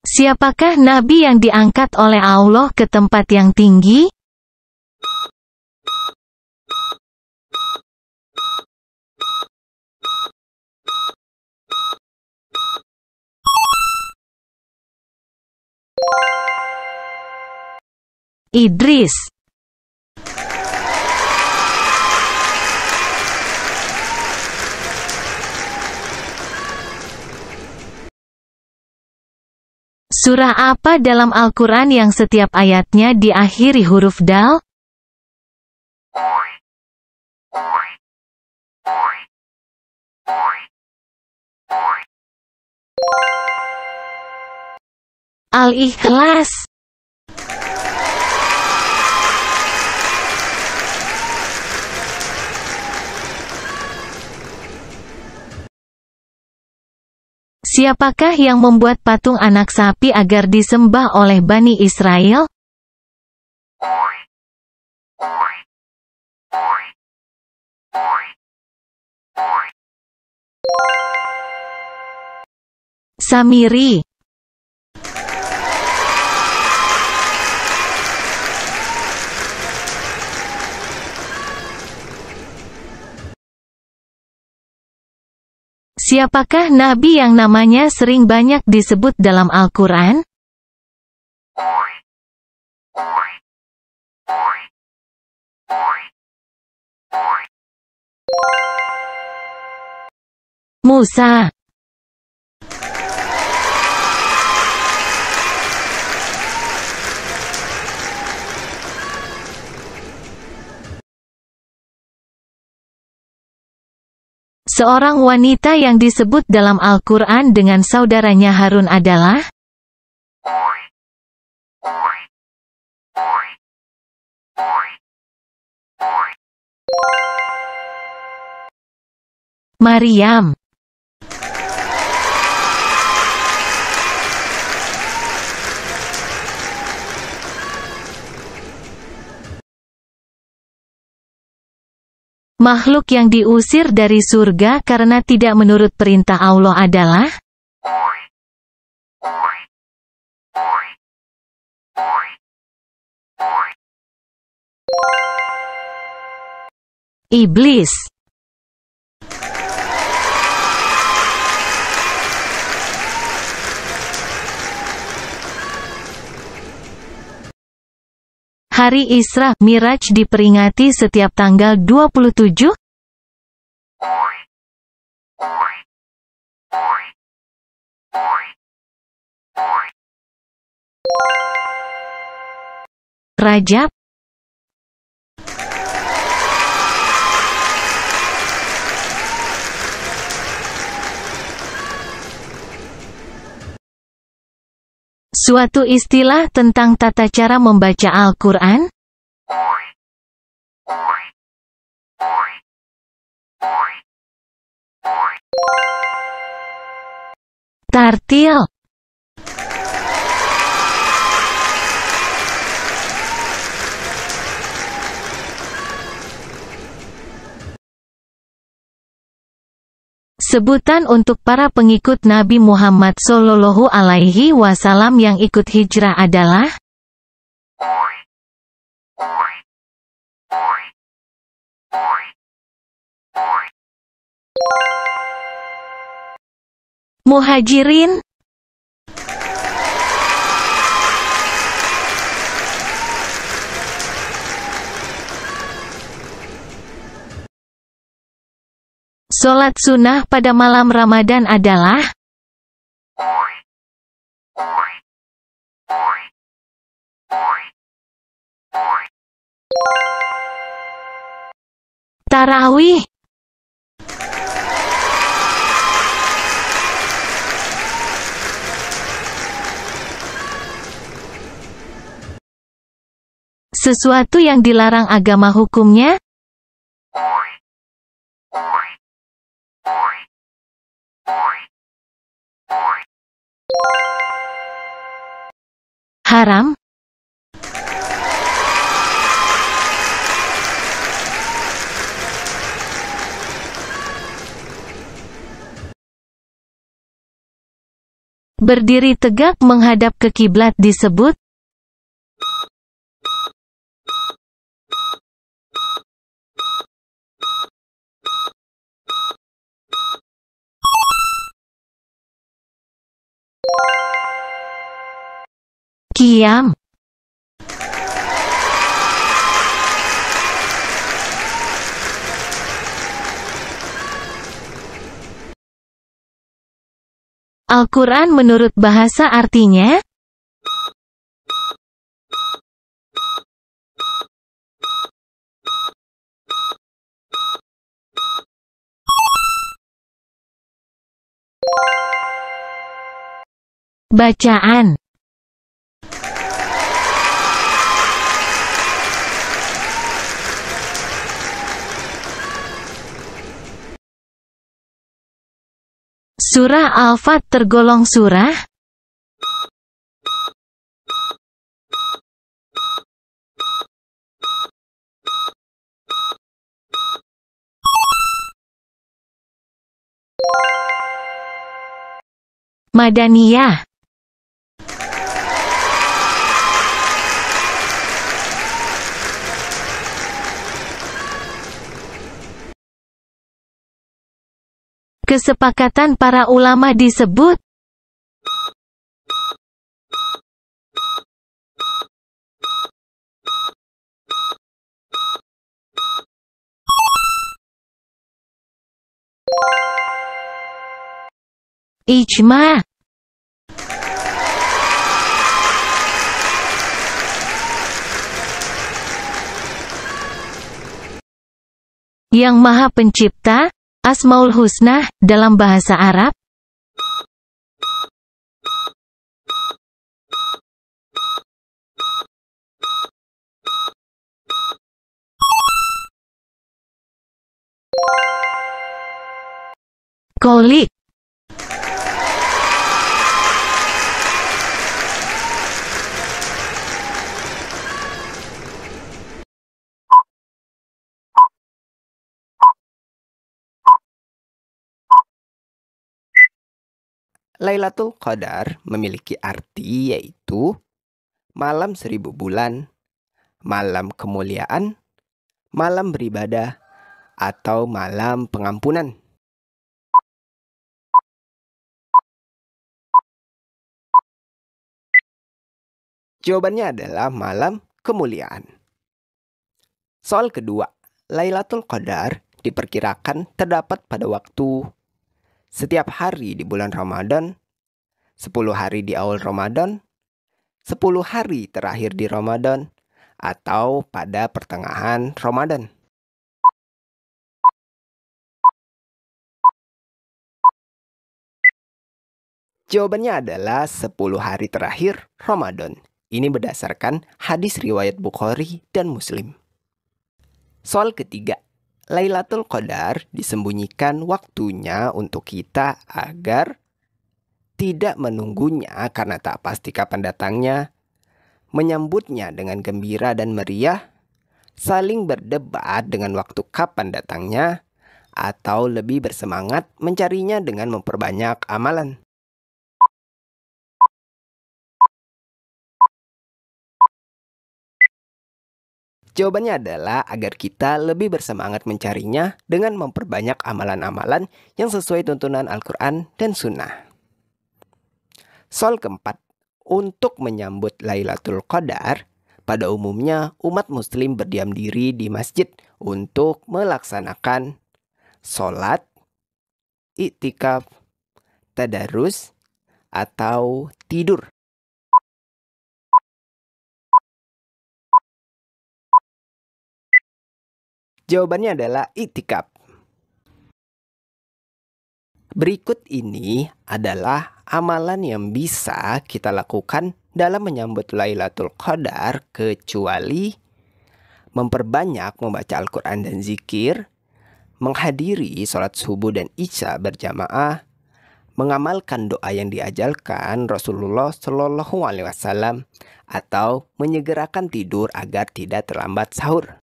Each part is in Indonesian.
Siapakah nabi yang diangkat oleh Allah ke tempat yang tinggi? Idris Surah apa dalam Al-Quran yang setiap ayatnya diakhiri huruf dal? Al-Ikhlas Siapakah yang membuat patung anak sapi agar disembah oleh Bani Israel? Samiri Siapakah nabi yang namanya sering banyak disebut dalam Al-Quran? Musa Seorang wanita yang disebut dalam Al-Quran dengan saudaranya Harun adalah Mariam. Makhluk yang diusir dari surga karena tidak menurut perintah Allah adalah Iblis Hari Isra Miraj diperingati setiap tanggal 27 Rajab Suatu istilah tentang tata cara membaca Al-Quran? Tartil Sebutan untuk para pengikut Nabi Muhammad Sallallahu Alaihi Wasallam yang ikut hijrah adalah Muhajirin Sholat sunnah pada malam Ramadan adalah Tarawih Sesuatu yang dilarang agama hukumnya Haram? Berdiri tegak menghadap ke kiblat disebut Diam. Al-Quran menurut bahasa artinya Bacaan Surah Al-Fat tergolong surah Madaniyah Kesepakatan para ulama disebut Ijma' Yang Maha Pencipta, Asmaul Husna, dalam bahasa Arab, Kolik Lailatul Qadar memiliki arti yaitu malam seribu bulan, malam kemuliaan, malam beribadah, atau malam pengampunan. Jawabannya adalah malam kemuliaan. Soal kedua, Lailatul Qadar diperkirakan terdapat pada waktu setiap hari di bulan Ramadan, 10 hari di awal Ramadan, 10 hari terakhir di Ramadan, atau pada pertengahan Ramadan. Jawabannya adalah 10 hari terakhir Ramadan. Ini berdasarkan hadis riwayat Bukhari dan Muslim. Soal ketiga, Lailatul Qadar disembunyikan waktunya untuk kita agar tidak menunggunya karena tak pasti kapan datangnya, menyambutnya dengan gembira dan meriah, saling berdebat dengan waktu kapan datangnya, atau lebih bersemangat mencarinya dengan memperbanyak amalan. Jawabannya adalah agar kita lebih bersemangat mencarinya dengan memperbanyak amalan-amalan yang sesuai tuntunan Al-Quran dan Sunnah. Soal keempat, untuk menyambut Lailatul Qadar, pada umumnya umat muslim berdiam diri di masjid untuk melaksanakan sholat, itikaf, tadarus, atau tidur Jawabannya adalah itikaf. Berikut ini adalah amalan yang bisa kita lakukan dalam menyambut Lailatul Qadar kecuali memperbanyak membaca Al-Quran dan zikir, menghadiri sholat subuh dan isya berjamaah, mengamalkan doa yang diajarkan Rasulullah Shallallahu Alaihi Wasallam, atau menyegerakan tidur agar tidak terlambat sahur.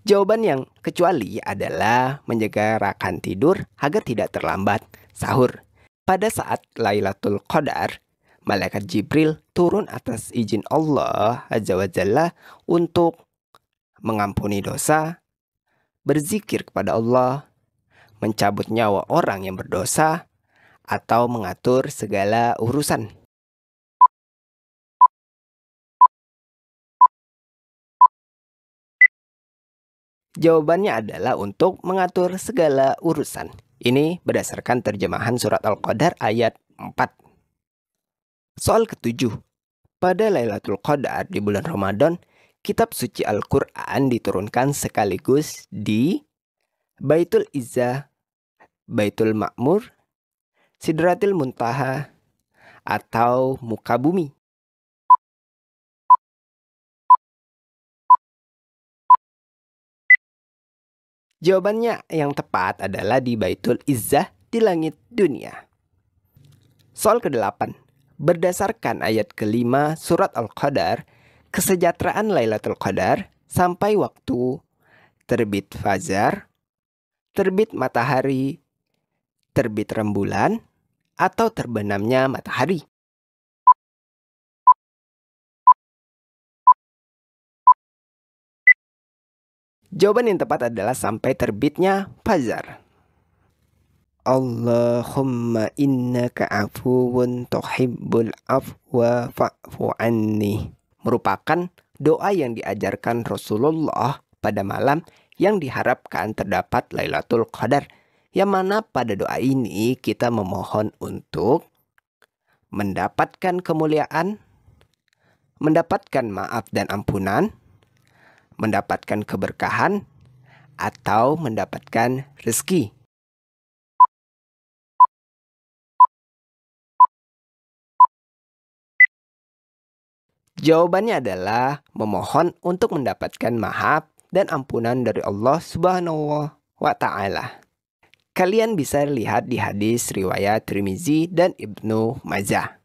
Jawaban yang kecuali adalah menjaga rakan tidur agar tidak terlambat sahur. Pada saat Lailatul Qadar, malaikat Jibril turun atas izin Allah Azza wa Jalla untuk mengampuni dosa, berzikir kepada Allah, mencabut nyawa orang yang berdosa, atau mengatur segala urusan Jawabannya adalah untuk mengatur segala urusan. Ini berdasarkan terjemahan surat Al-Qadar ayat 4. Soal ketujuh. Pada Lailatul Qadar di bulan Ramadan, kitab suci Al-Quran diturunkan sekaligus di Baitul Izzah, Baitul Makmur, Sidratil Muntaha, atau muka bumi. Jawabannya yang tepat adalah di Baitul Izzah di langit dunia. Soal ke-8. Berdasarkan ayat ke-5 surat Al-Qadar, kesejahteraan Lailatul Qadar sampai waktu terbit fajar, terbit matahari, terbit rembulan, atau terbenamnya matahari. Jawaban yang tepat adalah sampai terbitnya fajar. Allahumma innaka afuwun tuhibbul afwa fa'fu anni merupakan doa yang diajarkan Rasulullah pada malam yang diharapkan terdapat Lailatul Qadar yang mana pada doa ini kita memohon untuk mendapatkan kemuliaan, mendapatkan maaf dan ampunan, mendapatkan keberkahan atau mendapatkan rezeki. Jawabannya adalah memohon untuk mendapatkan maaf dan ampunan dari Allah Subhanahu wa taala. Kalian bisa lihat di hadis riwayat Trimizi dan Ibnu Majah.